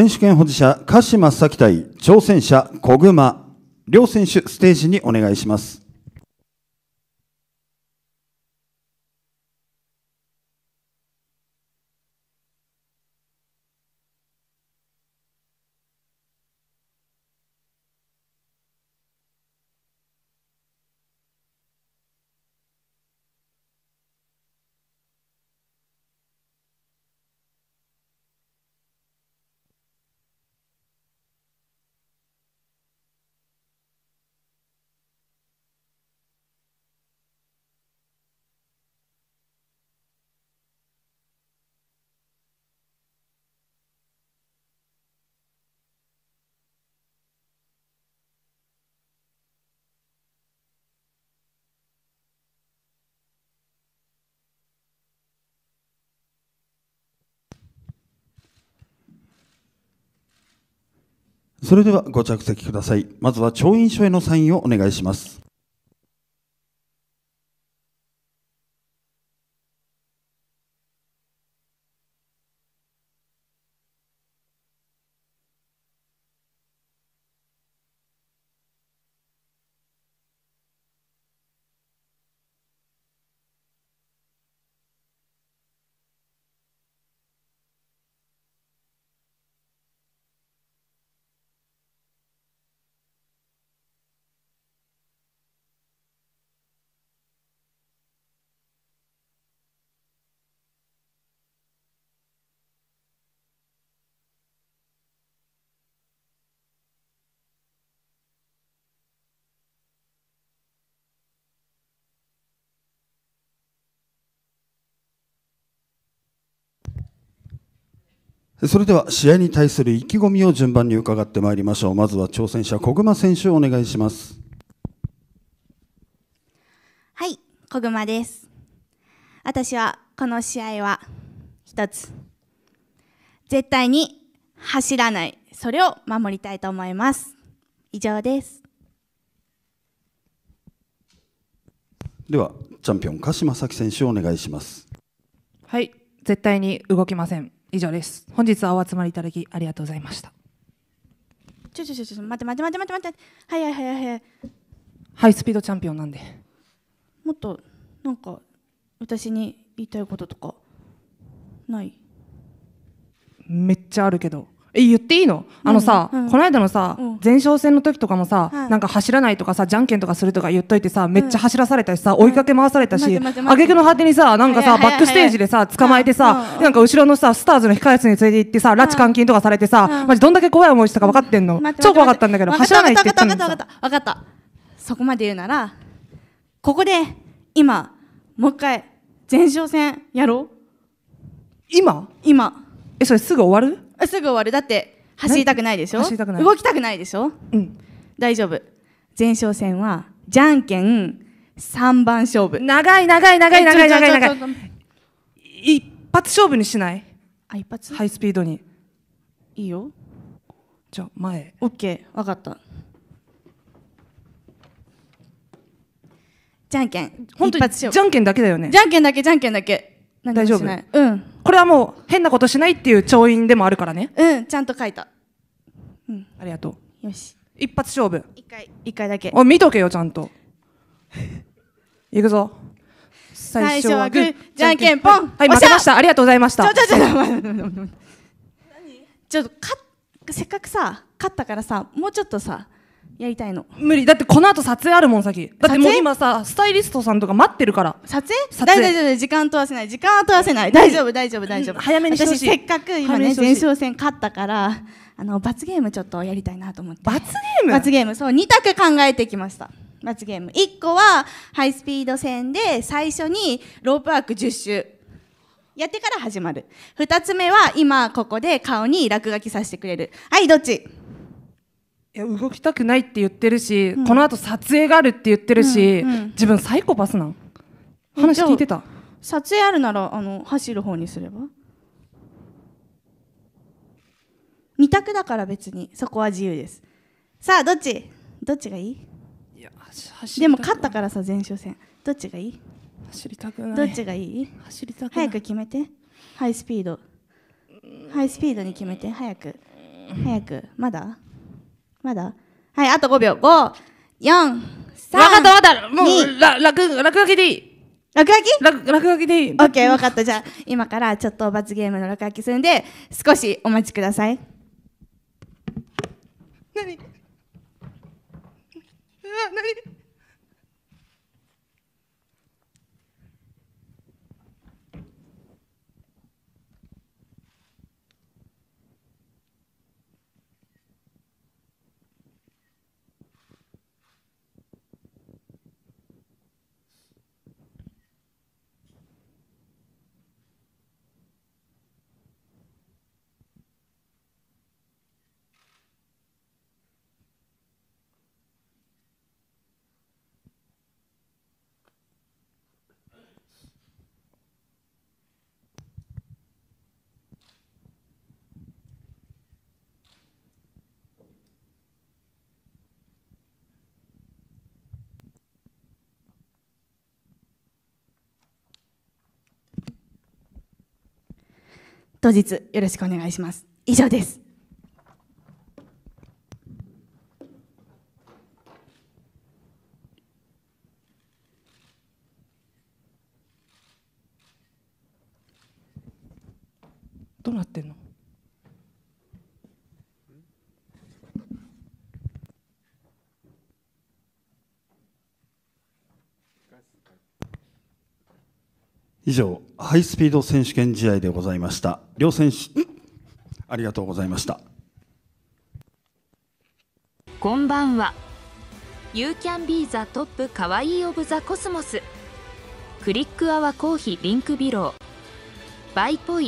選手権保持者、鹿島咲対挑戦者、小熊、両選手ステージにお願いします。それではご着席くださいまずは調印書へのサインをお願いしますそれでは試合に対する意気込みを順番に伺ってまいりましょう。まずは挑戦者小熊選手お願いします。はい、小熊です。私はこの試合は一つ絶対に走らないそれを守りたいと思います。以上です。ではチャンピオン鹿島咲選手お願いします。はい、絶対に動きません。以上です本日はお集まりいただきありがとうございましたちょちょちょちょ待って待って待って待って待って早い早い早いハイスピードチャンピオンなんでもっとなんか私に言いたいこととかないめっちゃあるけどえ言っていいのあのさ、うん、この間のさ、うん、前哨戦の時とかもさ、なんか走らないとかさじゃんけんとかするとか言っといてさ、めっちゃ走らされたしさ、追いかけ回されたし挙句の果てにさなんかさ、バックステージでさ捕まえてさ、なんか後ろのさスターズの控え室に連れて行ってさ、拉致監禁とかされてさ、マジどんだけ怖い思いしたか分かってんの、超怖かったんだけど走らないって言ったのにさ分かった分かったそこまで言うならここで今もう一回前哨戦やろう今今えそれすぐ終わるすぐ終わるだって走りたくないでしょ動きたくないでしょ、うん、大丈夫前哨戦はじゃんけん3番勝負長い長い長い長い長い長い一発勝負にしないあ一発ハイスピードにいいよじゃあ前 OK 分かったじゃんけん本当にじゃんけんだけだよねじゃんけんだけじゃんけんだけ大丈夫うんこれはもう変なことしないっていう調印でもあるからねうんちゃんと書いたうんありがとうよし一発勝負一回一回だけお見とけよちゃんといくぞ最初はグーじゃんけんぽんはい負けましたありがとうございましたちょちょちょちょっとかせっかくさ勝ったからさもうちょっとさやりたいの無理だってこの後撮影あるもん先だってもう今さスタイリストさんとか待ってるから撮影撮影大丈夫時間問わせない時間は問わせない大丈夫大丈夫大丈夫、早めに私せっかく今ね前哨戦勝ったからあの罰ゲームちょっとやりたいなと思って罰ゲーム罰ゲームそう2択考えてきました罰ゲーム1個はハイスピード戦で最初にロープワーク10周やってから始まる2つ目は今ここで顔に落書きさせてくれるはいどっちいや動きたくないって言ってるし、うん、このあと撮影があるって言ってるし、うんうん、自分サイコパスなん話聞いてた撮影あるならあの走る方にすれば二択だから別にそこは自由ですさあどっちどっちがいいいやでも勝ったからさ前哨戦どっちがいい走りたくないどっちがいい走りたく早く決めてハイスピードハイスピードに決めて早く早くまだまだはい、あと5秒。5、4、3、分かった分かったもう、ら、楽、楽書きでいい落書き落落書きでいい。オッケー、わかった。じゃあ、今からちょっと罰ゲームの落書きするんで、少しお待ちください。何うわ、何当日よろしくお願いします。以上です。どうなってんの以上ハイスピード選手権試合でございました。両選手、ありがとうございました。こんばんは。You can be the top かわいいオブザコスモスクリックアワコーヒーリンクビロー。バイポイ